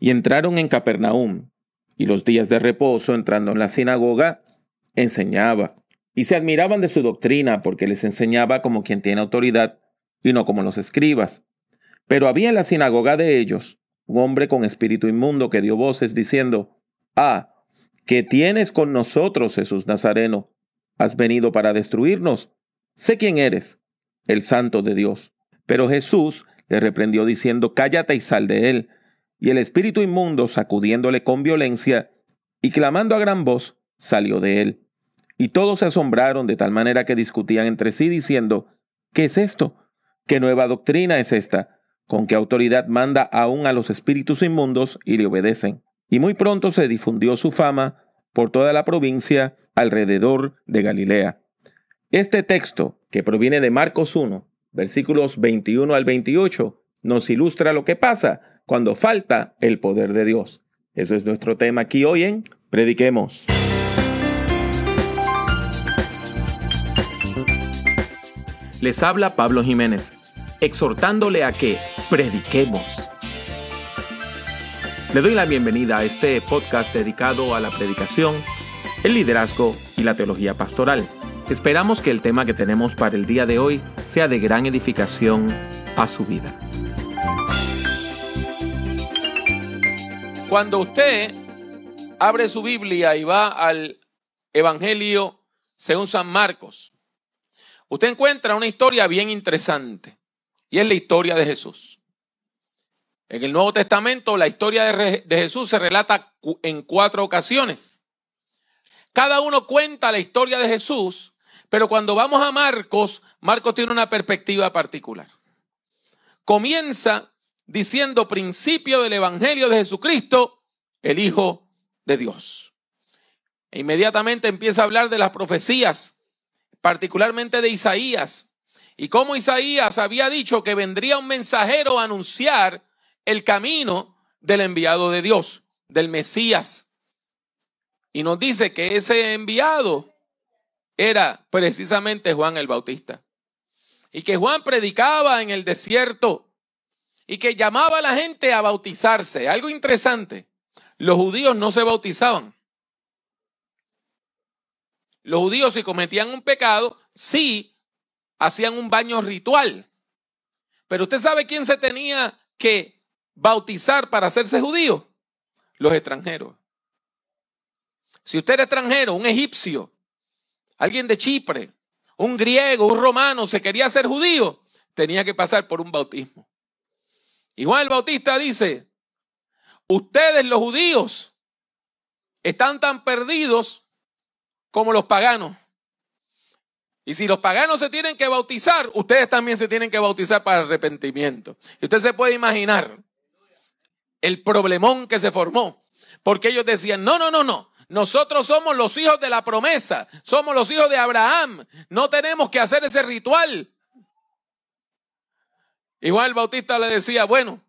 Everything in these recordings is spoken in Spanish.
Y entraron en Capernaum, y los días de reposo, entrando en la sinagoga, enseñaba. Y se admiraban de su doctrina, porque les enseñaba como quien tiene autoridad, y no como los escribas. Pero había en la sinagoga de ellos un hombre con espíritu inmundo que dio voces diciendo, Ah, ¿qué tienes con nosotros, Jesús Nazareno? ¿Has venido para destruirnos? Sé quién eres, el santo de Dios. Pero Jesús le reprendió diciendo, Cállate y sal de él y el espíritu inmundo, sacudiéndole con violencia y clamando a gran voz, salió de él. Y todos se asombraron de tal manera que discutían entre sí diciendo, ¿qué es esto? ¿Qué nueva doctrina es esta? ¿Con qué autoridad manda aún a los espíritus inmundos y le obedecen? Y muy pronto se difundió su fama por toda la provincia alrededor de Galilea. Este texto, que proviene de Marcos 1, versículos 21 al 28, nos ilustra lo que pasa cuando falta el poder de Dios. eso es nuestro tema aquí hoy en Prediquemos. Les habla Pablo Jiménez, exhortándole a que prediquemos. Le doy la bienvenida a este podcast dedicado a la predicación, el liderazgo y la teología pastoral. Esperamos que el tema que tenemos para el día de hoy sea de gran edificación a su vida. Cuando usted abre su Biblia y va al Evangelio según San Marcos, usted encuentra una historia bien interesante y es la historia de Jesús. En el Nuevo Testamento la historia de, Jesús se relata en cuatro ocasiones. Cada uno cuenta la historia de Jesús, pero cuando vamos a Marcos, Marcos tiene una perspectiva particular. Comienza diciendo principio del Evangelio de Jesucristo, el Hijo de Dios. E inmediatamente empieza a hablar de las profecías, particularmente de Isaías, y cómo Isaías había dicho que vendría un mensajero a anunciar el camino del enviado de Dios, del Mesías. Y nos dice que ese enviado era precisamente Juan el Bautista. Y que Juan predicaba en el desierto y que llamaba a la gente a bautizarse. Algo interesante, los judíos no se bautizaban. Los judíos si cometían un pecado, sí hacían un baño ritual. Pero usted sabe quién se tenía que bautizar para hacerse judío? Los extranjeros. Si usted era extranjero, un egipcio, alguien de Chipre, un griego, un romano, se quería ser judío, tenía que pasar por un bautismo. Y Juan el Bautista dice, ustedes los judíos están tan perdidos como los paganos. Y si los paganos se tienen que bautizar, ustedes también se tienen que bautizar para arrepentimiento. Y usted se puede imaginar el problemón que se formó, porque ellos decían, no, no, no, no, nosotros somos los hijos de la promesa, somos los hijos de Abraham, no tenemos que hacer ese ritual, Igual el Bautista le decía, bueno,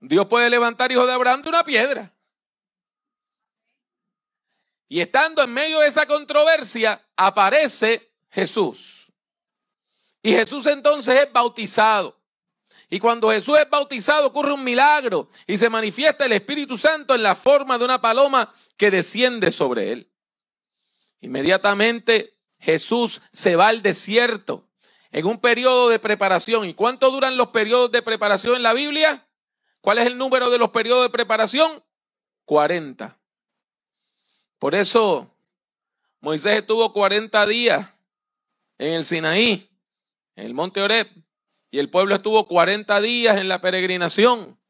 Dios puede levantar hijo de Abraham de una piedra. Y estando en medio de esa controversia, aparece Jesús. Y Jesús entonces es bautizado. Y cuando Jesús es bautizado ocurre un milagro y se manifiesta el Espíritu Santo en la forma de una paloma que desciende sobre él. Inmediatamente Jesús se va al desierto en un periodo de preparación. ¿Y cuánto duran los periodos de preparación en la Biblia? ¿Cuál es el número de los periodos de preparación? 40. Por eso Moisés estuvo 40 días en el Sinaí, en el monte Oreb, y el pueblo estuvo 40 días en la peregrinación.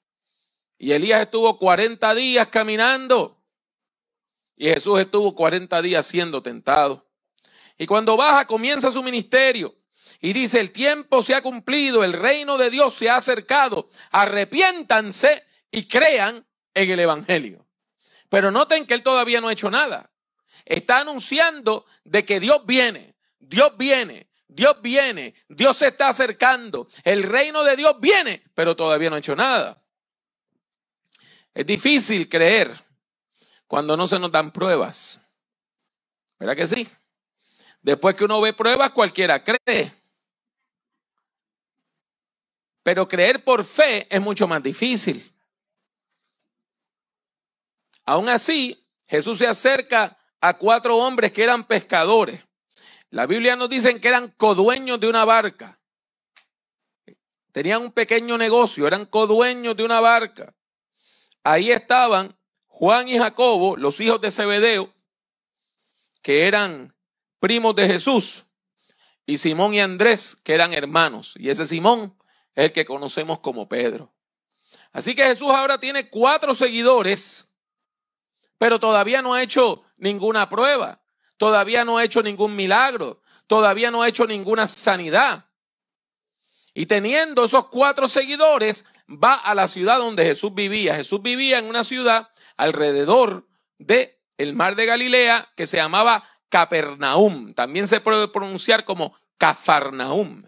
Y Elías estuvo 40 días caminando. Y Jesús estuvo 40 días siendo tentado. Y cuando baja, comienza su ministerio y dice, el tiempo se ha cumplido, el reino de Dios se ha acercado, arrepiéntanse y crean en el Evangelio. Pero noten que él todavía no ha hecho nada. Está anunciando de que Dios viene, Dios viene, Dios viene, Dios se está acercando, el reino de Dios viene, pero todavía no ha hecho nada. Es difícil creer cuando no se nos dan pruebas. ¿Verdad que sí? Después que uno ve pruebas, cualquiera cree. Pero creer por fe es mucho más difícil. Aún así, Jesús se acerca a cuatro hombres que eran pescadores. La Biblia nos dice que eran codueños de una barca. Tenían un pequeño negocio, eran codueños de una barca. Ahí estaban Juan y Jacobo, los hijos de Zebedeo, que eran primos de Jesús, y Simón y Andrés, que eran hermanos. Y ese Simón el que conocemos como Pedro. Así que Jesús ahora tiene cuatro seguidores, pero todavía no ha hecho ninguna prueba, todavía no ha hecho ningún milagro, todavía no ha hecho ninguna sanidad. Y teniendo esos cuatro seguidores, va a la ciudad donde Jesús vivía. Jesús vivía en una ciudad alrededor de el mar de Galilea que se llamaba Capernaum. También se puede pronunciar como Cafarnaum.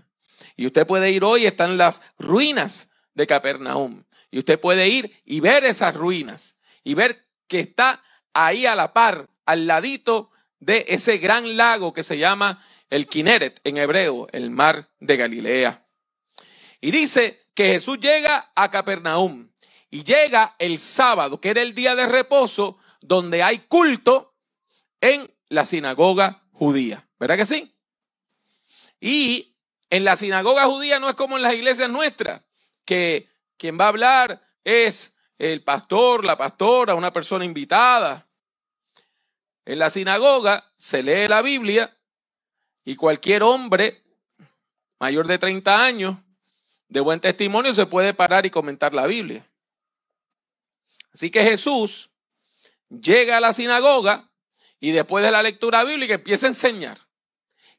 Y usted puede ir hoy, están las ruinas de Capernaum. Y usted puede ir y ver esas ruinas y ver que está ahí a la par, al ladito de ese gran lago que se llama el Kineret en hebreo, el mar de Galilea. Y dice que Jesús llega a Capernaum y llega el sábado, que era el día de reposo, donde hay culto en la sinagoga judía. ¿Verdad que sí? Y en la sinagoga judía no es como en las iglesias nuestras, que quien va a hablar es el pastor, la pastora, una persona invitada. En la sinagoga se lee la Biblia y cualquier hombre mayor de 30 años de buen testimonio se puede parar y comentar la Biblia. Así que Jesús llega a la sinagoga y después de la lectura bíblica empieza a enseñar.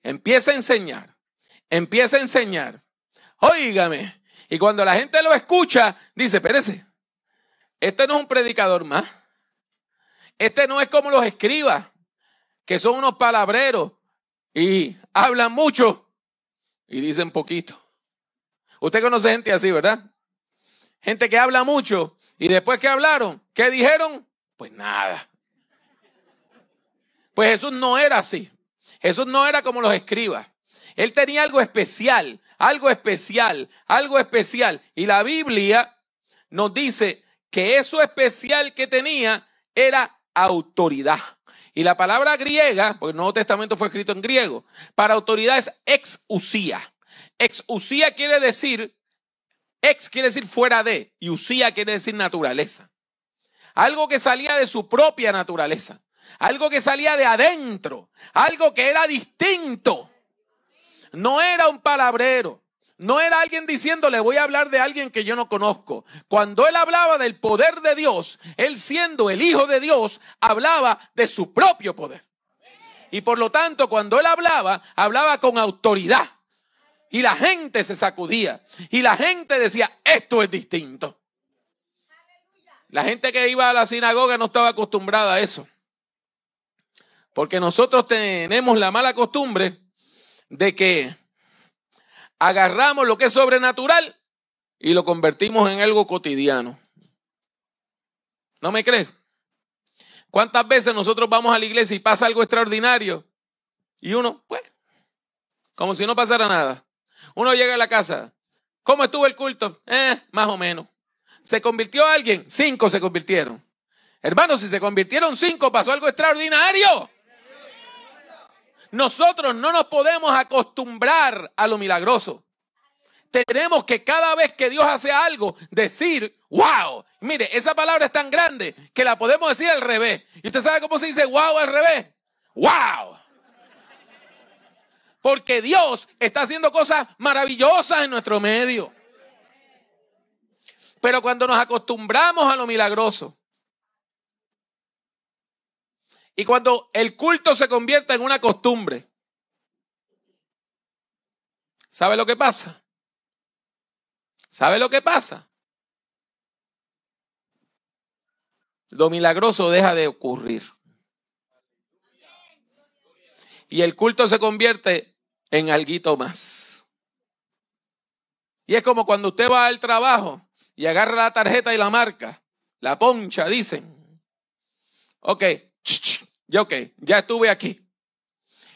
Empieza a enseñar empieza a enseñar. Óigame. Y cuando la gente lo escucha, dice, espérese, este no es un predicador más. Este no es como los escribas, que son unos palabreros y hablan mucho y dicen poquito. Usted conoce gente así, ¿verdad? Gente que habla mucho y después que hablaron, ¿qué dijeron? Pues nada. Pues Jesús no era así. Jesús no era como los escribas. Él tenía algo especial, algo especial, algo especial. Y la Biblia nos dice que eso especial que tenía era autoridad. Y la palabra griega, porque el Nuevo Testamento fue escrito en griego, para autoridad es Ex usía quiere decir, ex quiere decir fuera de, y usía quiere decir naturaleza. Algo que salía de su propia naturaleza, algo que salía de adentro, algo que era distinto. No era un palabrero. No era alguien le voy a hablar de alguien que yo no conozco. Cuando él hablaba del poder de Dios, él siendo el Hijo de Dios, hablaba de su propio poder. Y por lo tanto, cuando él hablaba, hablaba con autoridad. Y la gente se sacudía. Y la gente decía, esto es distinto. La gente que iba a la sinagoga no estaba acostumbrada a eso. Porque nosotros tenemos la mala costumbre de que agarramos lo que es sobrenatural y lo convertimos en algo cotidiano. ¿No me crees? ¿Cuántas veces nosotros vamos a la iglesia y pasa algo extraordinario? Y uno, pues, como si no pasara nada. Uno llega a la casa. ¿Cómo estuvo el culto? Eh, más o menos. ¿Se convirtió alguien? Cinco se convirtieron. Hermanos, si se convirtieron cinco, pasó algo extraordinario nosotros no nos podemos acostumbrar a lo milagroso. Tenemos que cada vez que Dios hace algo, decir, wow, mire, esa palabra es tan grande que la podemos decir al revés. ¿Y usted sabe cómo se dice wow al revés? Wow. Porque Dios está haciendo cosas maravillosas en nuestro medio. Pero cuando nos acostumbramos a lo milagroso, y cuando el culto se convierta en una costumbre, ¿sabe lo que pasa? ¿Sabe lo que pasa? Lo milagroso deja de ocurrir. Y el culto se convierte en alguito más. Y es como cuando usted va al trabajo y agarra la tarjeta y la marca, la poncha, dicen. Ok, ya ok, ya estuve aquí.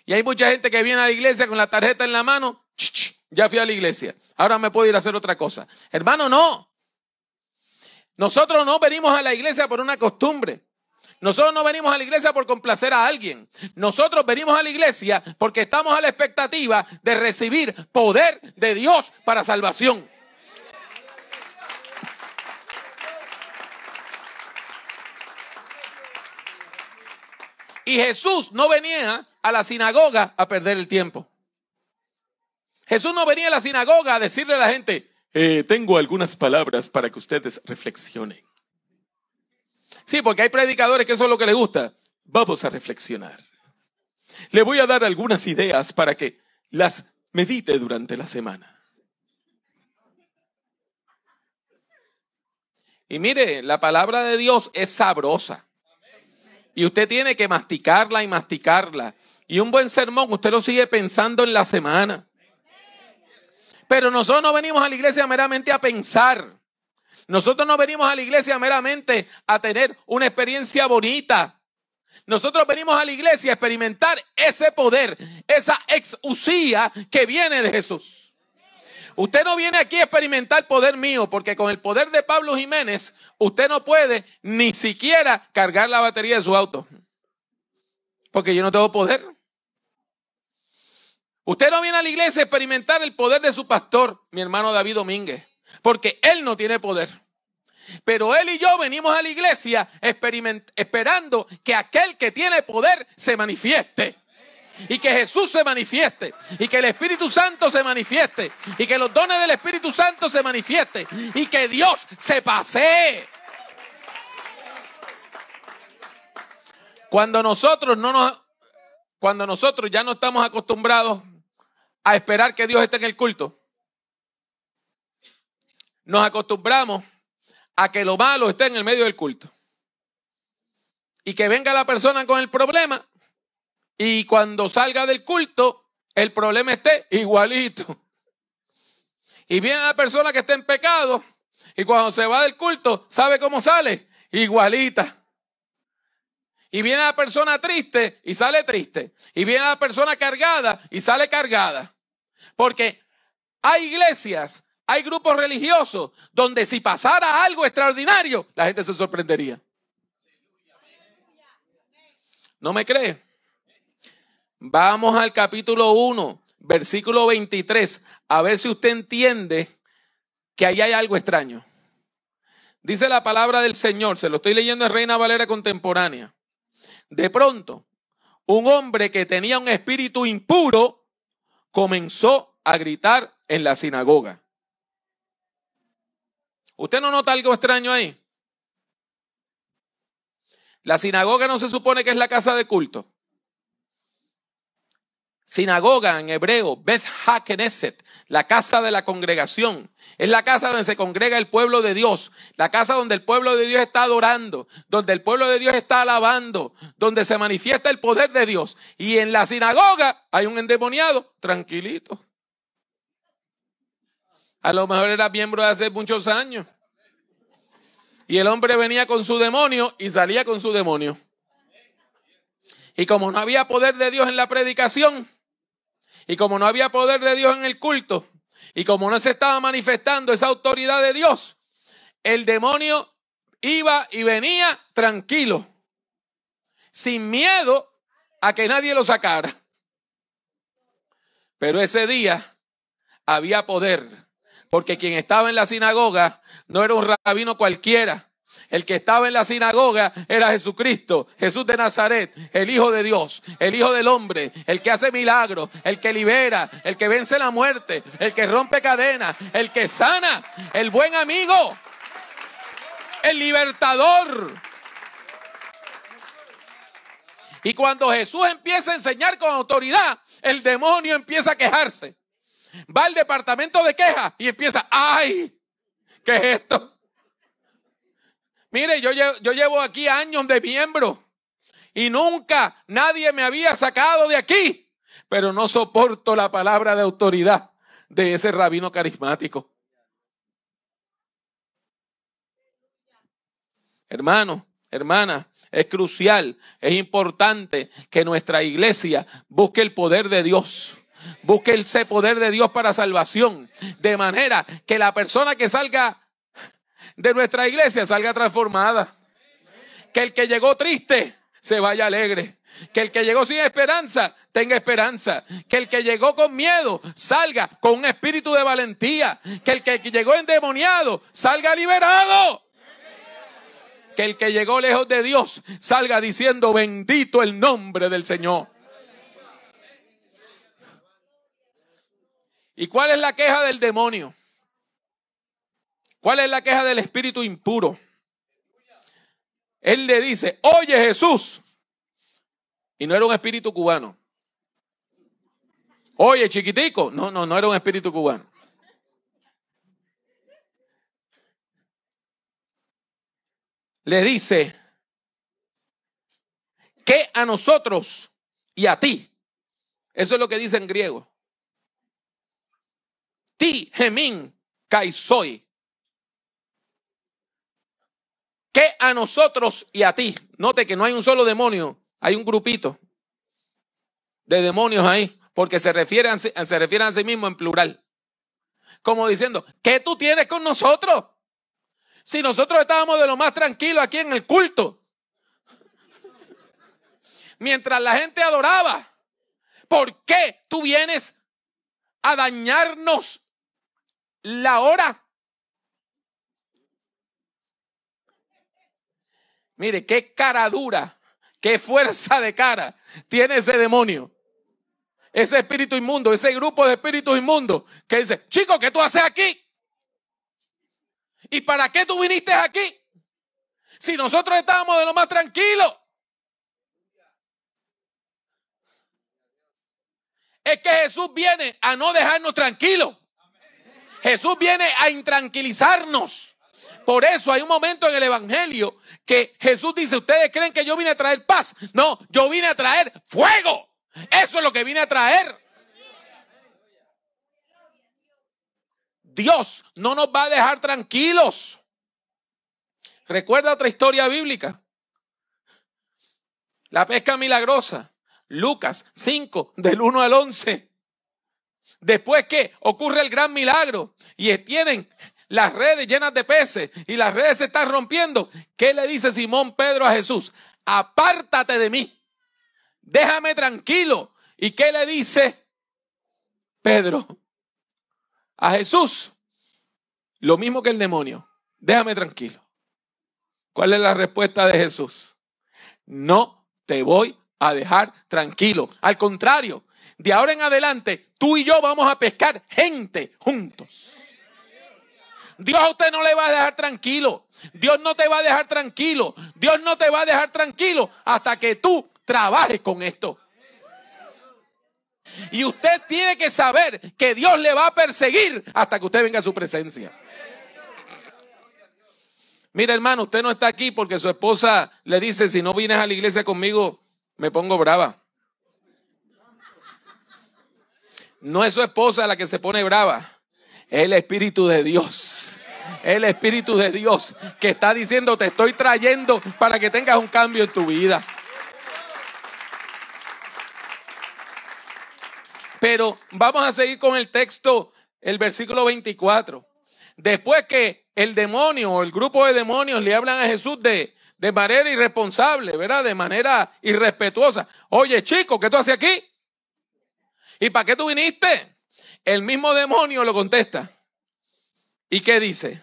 Y hay mucha gente que viene a la iglesia con la tarjeta en la mano. Ya fui a la iglesia. Ahora me puedo ir a hacer otra cosa. Hermano, no. Nosotros no venimos a la iglesia por una costumbre. Nosotros no venimos a la iglesia por complacer a alguien. Nosotros venimos a la iglesia porque estamos a la expectativa de recibir poder de Dios para salvación. Y Jesús no venía a la sinagoga a perder el tiempo. Jesús no venía a la sinagoga a decirle a la gente, eh, tengo algunas palabras para que ustedes reflexionen. Sí, porque hay predicadores que eso es lo que les gusta. Vamos a reflexionar. Le voy a dar algunas ideas para que las medite durante la semana. Y mire, la palabra de Dios es sabrosa. Y usted tiene que masticarla y masticarla. Y un buen sermón, usted lo sigue pensando en la semana. Pero nosotros no venimos a la iglesia meramente a pensar. Nosotros no venimos a la iglesia meramente a tener una experiencia bonita. Nosotros venimos a la iglesia a experimentar ese poder, esa exusía que viene de Jesús. Usted no viene aquí a experimentar poder mío, porque con el poder de Pablo Jiménez, usted no puede ni siquiera cargar la batería de su auto. Porque yo no tengo poder. Usted no viene a la iglesia a experimentar el poder de su pastor, mi hermano David Domínguez, porque él no tiene poder. Pero él y yo venimos a la iglesia esperando que aquel que tiene poder se manifieste y que Jesús se manifieste y que el Espíritu Santo se manifieste y que los dones del Espíritu Santo se manifieste y que Dios se pasee. Cuando nosotros no cuando nosotros ya no estamos acostumbrados a esperar que Dios esté en el culto, nos acostumbramos a que lo malo esté en el medio del culto. Y que venga la persona con el problema y cuando salga del culto, el problema esté igualito. Y viene la persona que está en pecado y cuando se va del culto, ¿sabe cómo sale? Igualita. Y viene la persona triste y sale triste. Y viene la persona cargada y sale cargada. Porque hay iglesias, hay grupos religiosos donde si pasara algo extraordinario, la gente se sorprendería. ¿No me cree? Vamos al capítulo 1, versículo 23, a ver si usted entiende que ahí hay algo extraño. Dice la palabra del Señor, se lo estoy leyendo en Reina Valera Contemporánea. De pronto, un hombre que tenía un espíritu impuro comenzó a gritar en la sinagoga. ¿Usted no nota algo extraño ahí? La sinagoga no se supone que es la casa de culto. Sinagoga en hebreo, Beth Hakeneset, la casa de la congregación. Es la casa donde se congrega el pueblo de Dios, la casa donde el pueblo de Dios está adorando, donde el pueblo de Dios está alabando, donde se manifiesta el poder de Dios. Y en la sinagoga hay un endemoniado, tranquilito. A lo mejor era miembro de hace muchos años. Y el hombre venía con su demonio y salía con su demonio. Y como no había poder de Dios en la predicación, y como no había poder de Dios en el culto, y como no se estaba manifestando esa autoridad de Dios, el demonio iba y venía tranquilo, sin miedo a que nadie lo sacara. Pero ese día había poder, porque quien estaba en la sinagoga no era un rabino cualquiera, el que estaba en la sinagoga era Jesucristo, Jesús de Nazaret, el Hijo de Dios, el Hijo del Hombre, el que hace milagros, el que libera, el que vence la muerte, el que rompe cadenas, el que sana, el buen amigo, el libertador. Y cuando Jesús empieza a enseñar con autoridad, el demonio empieza a quejarse. Va al departamento de quejas y empieza, ay, ¿qué es esto? Mire, yo, yo llevo aquí años de miembro y nunca nadie me había sacado de aquí, pero no soporto la palabra de autoridad de ese rabino carismático. Hermano, hermana, es crucial, es importante que nuestra iglesia busque el poder de Dios. Busque ese poder de Dios para salvación. De manera que la persona que salga de nuestra iglesia salga transformada. Que el que llegó triste se vaya alegre. Que el que llegó sin esperanza tenga esperanza. Que el que llegó con miedo salga con un espíritu de valentía. Que el que llegó endemoniado salga liberado. Que el que llegó lejos de Dios salga diciendo bendito el nombre del Señor. ¿Y cuál es la queja del demonio? ¿Cuál es la queja del espíritu impuro? Él le dice, oye Jesús. Y no era un espíritu cubano. Oye, chiquitico. No, no, no era un espíritu cubano. Le dice que a nosotros y a ti. Eso es lo que dice en griego. Ti, gemín, kaisoi que a nosotros y a ti. Note que no hay un solo demonio, hay un grupito de demonios ahí, porque se refieren, se refieren a sí mismos en plural. Como diciendo, ¿qué tú tienes con nosotros? Si nosotros estábamos de lo más tranquilo aquí en el culto, mientras la gente adoraba, ¿por qué tú vienes a dañarnos la hora? Mire, qué cara dura, qué fuerza de cara tiene ese demonio. Ese espíritu inmundo, ese grupo de espíritus inmundos que dice, chico, ¿qué tú haces aquí? ¿Y para qué tú viniste aquí? Si nosotros estábamos de lo más tranquilo. Es que Jesús viene a no dejarnos tranquilos. Jesús viene a intranquilizarnos. Por eso hay un momento en el Evangelio que Jesús dice, ustedes creen que yo vine a traer paz. No, yo vine a traer fuego. Eso es lo que vine a traer. Dios no nos va a dejar tranquilos. Recuerda otra historia bíblica. La pesca milagrosa. Lucas 5, del 1 al 11. Después que ocurre el gran milagro y tienen las redes llenas de peces y las redes se están rompiendo, ¿qué le dice Simón Pedro a Jesús? Apártate de mí, déjame tranquilo. ¿Y qué le dice Pedro a Jesús? Lo mismo que el demonio, déjame tranquilo. ¿Cuál es la respuesta de Jesús? No te voy a dejar tranquilo. Al contrario, de ahora en adelante, tú y yo vamos a pescar gente juntos. Dios a usted no le va a dejar tranquilo. Dios no te va a dejar tranquilo. Dios no te va a dejar tranquilo hasta que tú trabajes con esto. Y usted tiene que saber que Dios le va a perseguir hasta que usted venga a su presencia. Mira, hermano, usted no está aquí porque su esposa le dice, si no vienes a la iglesia conmigo, me pongo brava. No es su esposa la que se pone brava, es el Espíritu de Dios el Espíritu de Dios que está diciendo, te estoy trayendo para que tengas un cambio en tu vida. Pero vamos a seguir con el texto, el versículo 24. Después que el demonio o el grupo de demonios le hablan a Jesús de, de manera irresponsable, ¿verdad? De manera irrespetuosa. Oye, chico, ¿qué tú haces aquí? ¿Y para qué tú viniste? El mismo demonio lo contesta. ¿Y qué dice?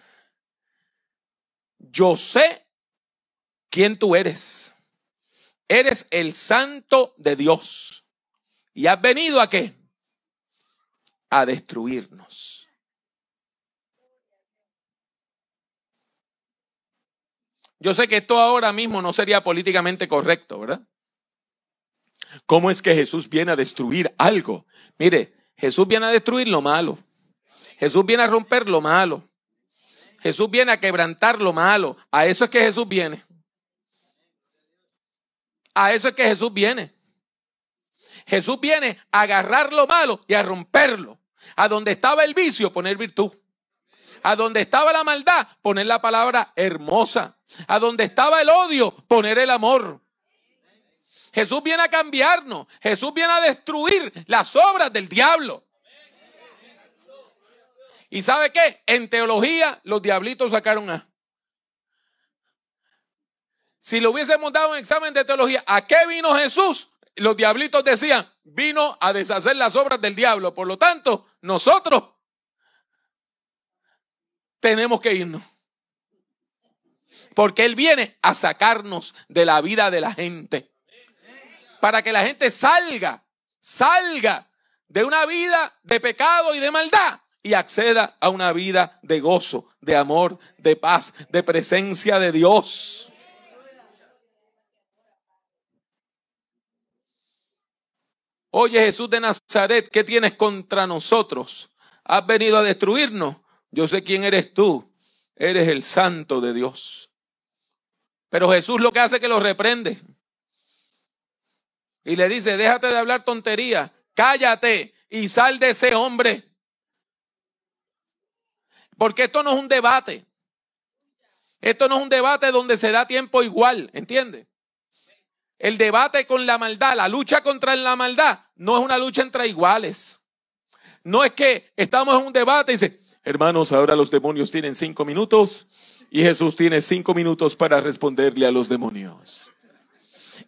yo sé quién tú eres. Eres el santo de Dios. ¿Y has venido a qué? A destruirnos. Yo sé que esto ahora mismo no sería políticamente correcto, ¿verdad? ¿Cómo es que Jesús viene a destruir algo? Mire, Jesús viene a destruir lo malo. Jesús viene a romper lo malo. Jesús viene a quebrantar lo malo. A eso es que Jesús viene. A eso es que Jesús viene. Jesús viene a agarrar lo malo y a romperlo. A donde estaba el vicio, poner virtud. A donde estaba la maldad, poner la palabra hermosa. A donde estaba el odio, poner el amor. Jesús viene a cambiarnos. Jesús viene a destruir las obras del diablo. ¿Y sabe qué? En teología los diablitos sacaron A. Si le hubiésemos dado un examen de teología, ¿a qué vino Jesús? Los diablitos decían, vino a deshacer las obras del diablo. Por lo tanto, nosotros tenemos que irnos. Porque Él viene a sacarnos de la vida de la gente. Para que la gente salga, salga de una vida de pecado y de maldad y acceda a una vida de gozo, de amor, de paz, de presencia de Dios. Oye Jesús de Nazaret, ¿qué tienes contra nosotros? ¿Has venido a destruirnos? Yo sé quién eres tú. Eres el santo de Dios. Pero Jesús lo que hace es que lo reprende. Y le dice, déjate de hablar tontería, cállate y sal de ese hombre. Porque esto no es un debate. Esto no es un debate donde se da tiempo igual, ¿entiende? El debate con la maldad, la lucha contra la maldad, no es una lucha entre iguales. No es que estamos en un debate y dice, hermanos, ahora los demonios tienen cinco minutos y Jesús tiene cinco minutos para responderle a los demonios.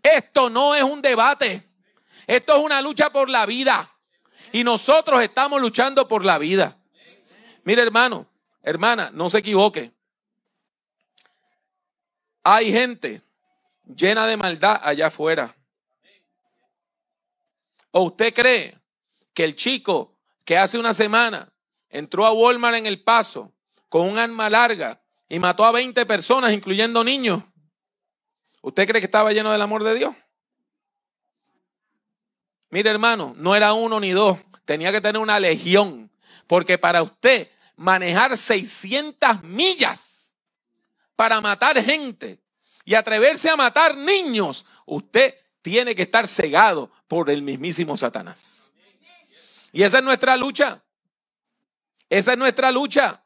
Esto no es un debate. Esto es una lucha por la vida. Y nosotros estamos luchando por la vida. Mira, hermano, Hermana, no se equivoque. Hay gente llena de maldad allá afuera. ¿O usted cree que el chico que hace una semana entró a Walmart en El Paso con un arma larga y mató a 20 personas, incluyendo niños? ¿Usted cree que estaba lleno del amor de Dios? Mire, hermano, no era uno ni dos, tenía que tener una legión, porque para usted manejar 600 millas para matar gente y atreverse a matar niños, usted tiene que estar cegado por el mismísimo Satanás. Y esa es nuestra lucha. Esa es nuestra lucha.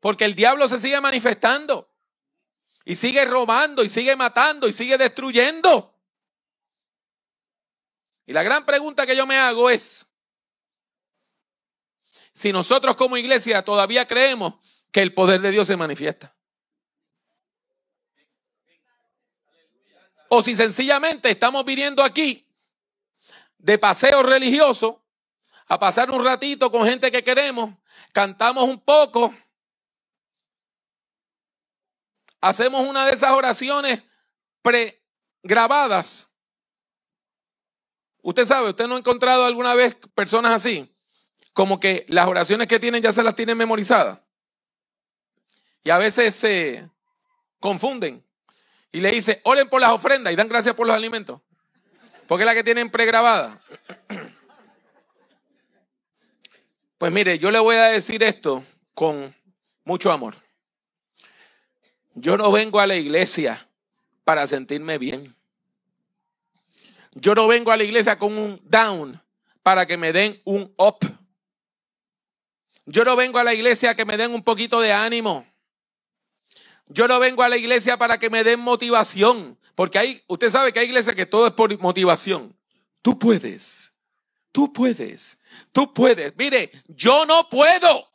Porque el diablo se sigue manifestando y sigue robando y sigue matando y sigue destruyendo. Y la gran pregunta que yo me hago es, si nosotros como iglesia todavía creemos que el poder de Dios se manifiesta. O si sencillamente estamos viniendo aquí de paseo religioso a pasar un ratito con gente que queremos, cantamos un poco, hacemos una de esas oraciones pregrabadas. Usted sabe, usted no ha encontrado alguna vez personas así como que las oraciones que tienen ya se las tienen memorizadas. Y a veces se confunden y le dice, oren por las ofrendas y dan gracias por los alimentos. Porque es la que tienen pregrabada. Pues mire, yo le voy a decir esto con mucho amor. Yo no vengo a la iglesia para sentirme bien. Yo no vengo a la iglesia con un down para que me den un up. Yo no vengo a la iglesia que me den un poquito de ánimo. Yo no vengo a la iglesia para que me den motivación. Porque hay, usted sabe que hay iglesias que todo es por motivación. Tú puedes. Tú puedes. Tú puedes. Mire, yo no puedo.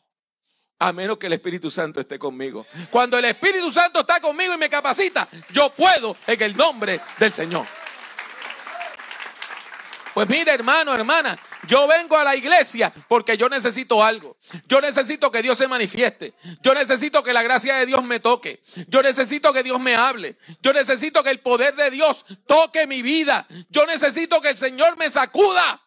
A menos que el Espíritu Santo esté conmigo. Cuando el Espíritu Santo está conmigo y me capacita, yo puedo en el nombre del Señor. Pues mire, hermano, hermana, yo vengo a la iglesia porque yo necesito algo. Yo necesito que Dios se manifieste. Yo necesito que la gracia de Dios me toque. Yo necesito que Dios me hable. Yo necesito que el poder de Dios toque mi vida. Yo necesito que el Señor me sacuda.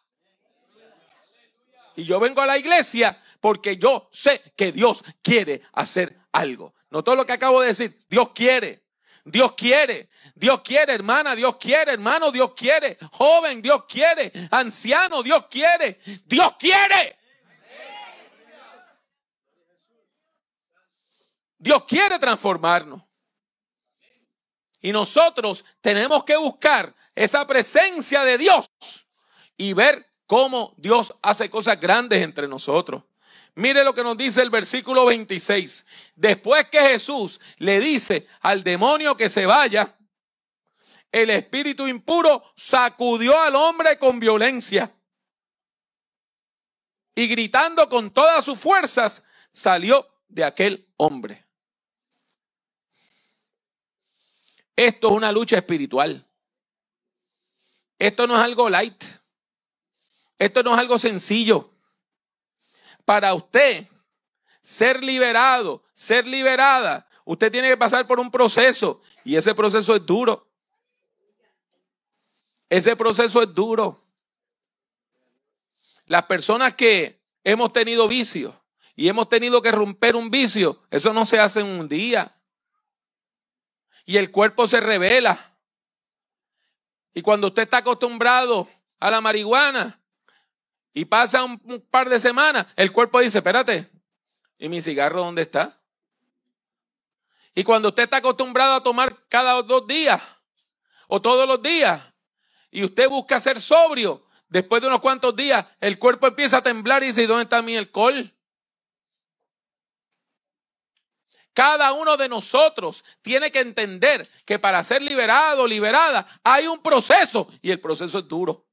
Y yo vengo a la iglesia porque yo sé que Dios quiere hacer algo. No todo lo que acabo de decir, Dios quiere. Dios quiere, Dios quiere, hermana, Dios quiere, hermano, Dios quiere, joven, Dios quiere, anciano, Dios quiere, Dios quiere. Dios quiere transformarnos. Y nosotros tenemos que buscar esa presencia de Dios y ver cómo Dios hace cosas grandes entre nosotros. Mire lo que nos dice el versículo 26. Después que Jesús le dice al demonio que se vaya, el espíritu impuro sacudió al hombre con violencia. Y gritando con todas sus fuerzas, salió de aquel hombre. Esto es una lucha espiritual. Esto no es algo light. Esto no es algo sencillo para usted ser liberado, ser liberada, usted tiene que pasar por un proceso y ese proceso es duro. Ese proceso es duro. Las personas que hemos tenido vicios y hemos tenido que romper un vicio, eso no se hace en un día. Y el cuerpo se revela. Y cuando usted está acostumbrado a la marihuana, y pasa un, par de semanas, el cuerpo dice, espérate, ¿y mi cigarro dónde está? Y cuando usted está acostumbrado a tomar cada dos días o todos los días, y usted busca ser sobrio, después de unos cuantos días, el cuerpo empieza a temblar y dice, dónde está mi alcohol? Cada uno de nosotros tiene que entender que para ser liberado, liberada, hay un proceso y el proceso es duro.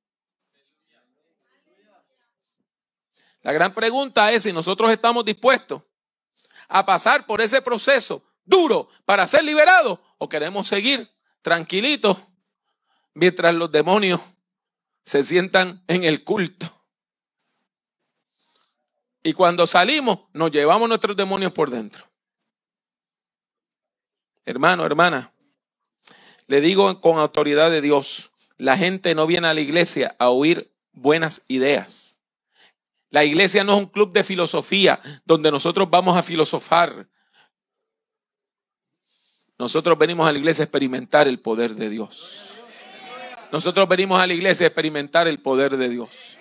La gran pregunta es si nosotros estamos dispuestos a pasar por ese proceso duro para ser liberados o queremos seguir tranquilitos mientras los demonios se sientan en el culto. Y cuando salimos, nos llevamos nuestros demonios por dentro. Hermano, hermana, le digo con autoridad de Dios, la gente no viene a la iglesia a oír buenas ideas. La iglesia no es un club de filosofía donde nosotros vamos a filosofar. Nosotros venimos a la iglesia a experimentar el poder de Dios. Nosotros venimos a la iglesia a experimentar el poder de Dios.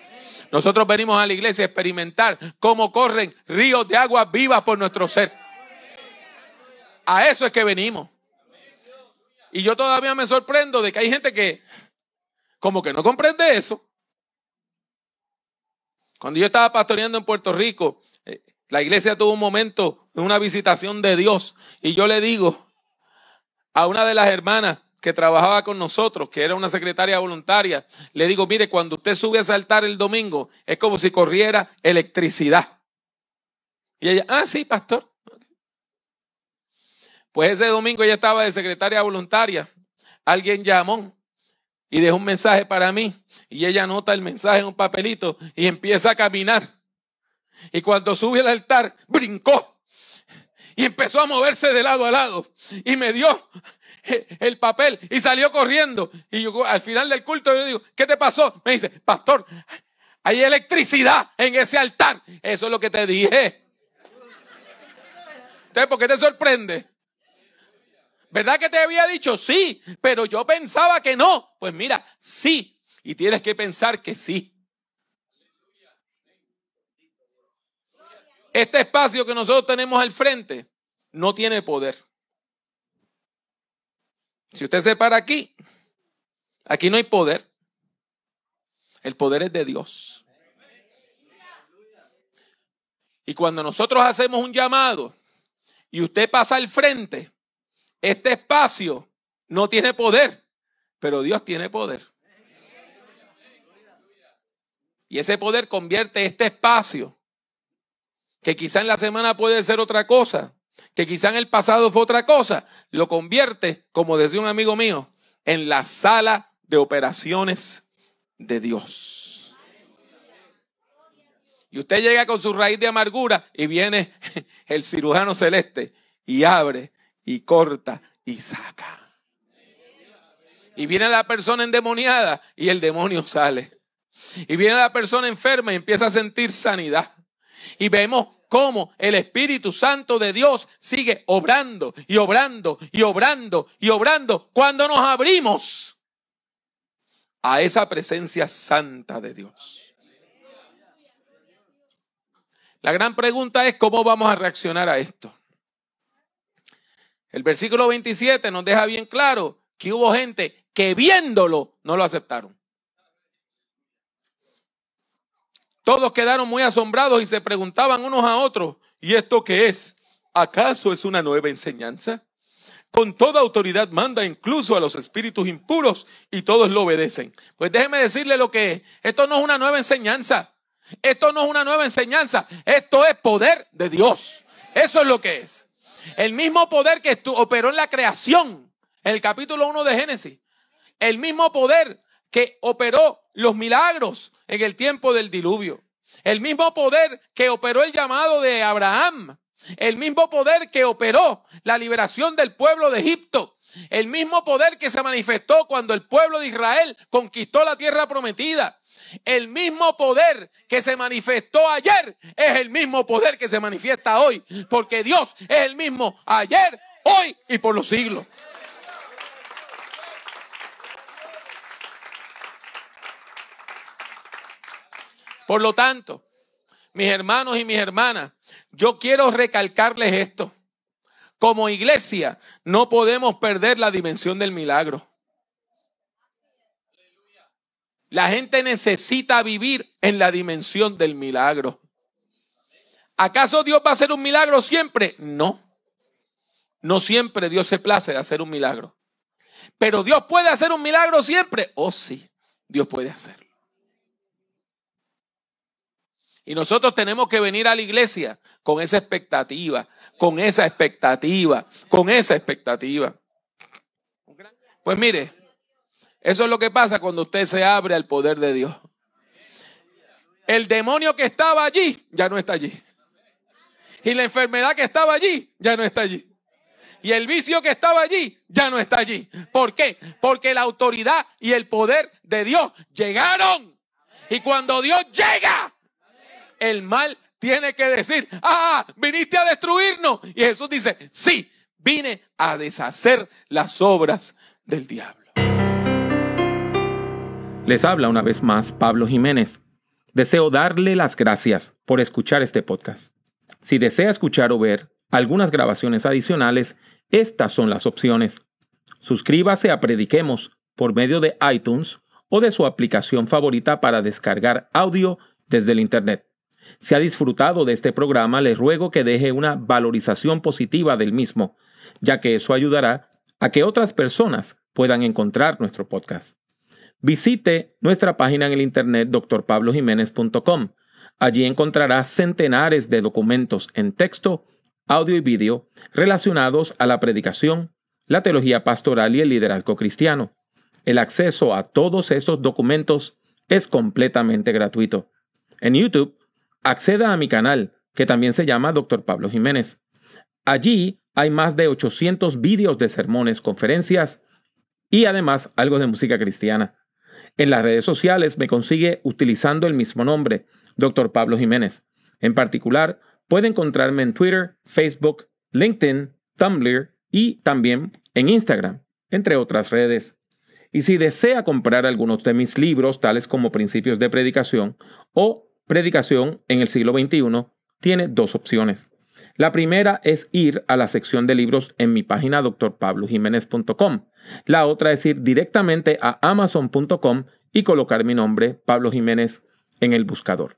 Nosotros venimos a la iglesia a experimentar cómo corren ríos de agua viva por nuestro ser. A eso es que venimos. Y yo todavía me sorprendo de que hay gente que como que no comprende eso. Cuando yo estaba pastoreando en Puerto Rico, eh, la iglesia tuvo un momento, de una visitación de Dios, y yo le digo a una de las hermanas que trabajaba con nosotros, que era una secretaria voluntaria, le digo, mire, cuando usted sube a saltar el domingo, es como si corriera electricidad. Y ella, ah, sí, pastor. Pues ese domingo ella estaba de secretaria voluntaria. Alguien llamó y dejó un mensaje para mí. Y ella anota el mensaje en un papelito y empieza a caminar. Y cuando sube al altar, brincó y empezó a moverse de lado a lado y me dio el papel y salió corriendo. Y yo al final del culto yo le digo, ¿qué te pasó? Me dice, pastor, hay electricidad en ese altar. Eso es lo que te dije. ¿Usted ¿por qué te sorprende? ¿Verdad que te había dicho sí, pero yo pensaba que no? Pues mira, sí. Y tienes que pensar que sí. Este espacio que nosotros tenemos al frente no tiene poder. Si usted se para aquí, aquí no hay poder. El poder es de Dios. Y cuando nosotros hacemos un llamado y usted pasa al frente, este espacio no tiene poder, pero Dios tiene poder. Y ese poder convierte este espacio, que quizá en la semana puede ser otra cosa, que quizá en el pasado fue otra cosa, lo convierte, como decía un amigo mío, en la sala de operaciones de Dios. Y usted llega con su raíz de amargura y viene el cirujano celeste y abre y corta y saca. Y viene la persona endemoniada y el demonio sale. Y viene la persona enferma y empieza a sentir sanidad. Y vemos cómo el Espíritu Santo de Dios sigue obrando y obrando y obrando y obrando cuando nos abrimos a esa presencia santa de Dios. La gran pregunta es cómo vamos a reaccionar a esto. El versículo 27 nos deja bien claro que hubo gente que viéndolo no lo aceptaron. Todos quedaron muy asombrados y se preguntaban unos a otros, ¿y esto qué es? ¿Acaso es una nueva enseñanza? Con toda autoridad manda incluso a los espíritus impuros y todos lo obedecen. Pues déjeme decirle lo que es. Esto no es una nueva enseñanza. Esto no es una nueva enseñanza. Esto es poder de Dios. Eso es lo que es. El mismo poder que operó en la creación, en el capítulo 1 de Génesis. El mismo poder que operó los milagros en el tiempo del diluvio. El mismo poder que operó el llamado de Abraham el mismo poder que operó la liberación del pueblo de Egipto. El mismo poder que se manifestó cuando el pueblo de Israel conquistó la tierra prometida. El mismo poder que se manifestó ayer es el mismo poder que se manifiesta hoy. Porque Dios es el mismo ayer, hoy y por los siglos. Por lo tanto, mis hermanos y mis hermanas, yo quiero recalcarles esto. Como iglesia no podemos perder la dimensión del milagro. La gente necesita vivir en la dimensión del milagro. ¿Acaso Dios va a hacer un milagro siempre? No. No siempre Dios se place de hacer un milagro. Pero Dios puede hacer un milagro siempre. Oh, sí, Dios puede hacerlo. Y nosotros tenemos que venir a la iglesia con esa expectativa, con esa expectativa, con esa expectativa. Pues mire, eso es lo que pasa cuando usted se abre al poder de Dios. El demonio que estaba allí ya no está allí. Y la enfermedad que estaba allí ya no está allí. Y el vicio que estaba allí ya no está allí. ¿Por qué? Porque la autoridad y el poder de Dios llegaron. Y cuando Dios llega, el mal tiene que decir, ah, viniste a destruirnos. Y Jesús dice, sí, vine a deshacer las obras del diablo. Les habla una vez más Pablo Jiménez. Deseo darle las gracias por escuchar este podcast. Si desea escuchar o ver algunas grabaciones adicionales, estas son las opciones. Suscríbase a Prediquemos por medio de iTunes o de su aplicación favorita para descargar audio desde el Internet. Si ha disfrutado de este programa, le ruego que deje una valorización positiva del mismo, ya que eso ayudará a que otras personas puedan encontrar nuestro podcast. Visite nuestra página en el internet drpablojiménez.com. Allí encontrará centenares de documentos en texto, audio y vídeo relacionados a la predicación, la teología pastoral y el liderazgo cristiano. El acceso a todos estos documentos es completamente gratuito. En YouTube acceda a mi canal, que también se llama Dr. Pablo Jiménez. Allí hay más de 800 vídeos de sermones, conferencias y además algo de música cristiana. En las redes sociales me consigue utilizando el mismo nombre, Dr. Pablo Jiménez. En particular, puede encontrarme en Twitter, Facebook, LinkedIn, Tumblr y también en Instagram, entre otras redes. Y si desea comprar algunos de mis libros, tales como Principios de Predicación o predicación en el siglo XXI tiene dos opciones. La primera es ir a la sección de libros en mi página drpablojiménez.com. La otra es ir directamente a amazon.com y colocar mi nombre, Pablo Jiménez, en el buscador.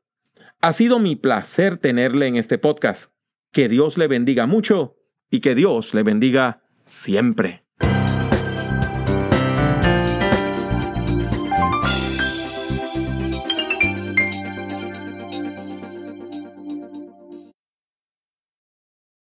Ha sido mi placer tenerle en este podcast. Que Dios le bendiga mucho y que Dios le bendiga siempre.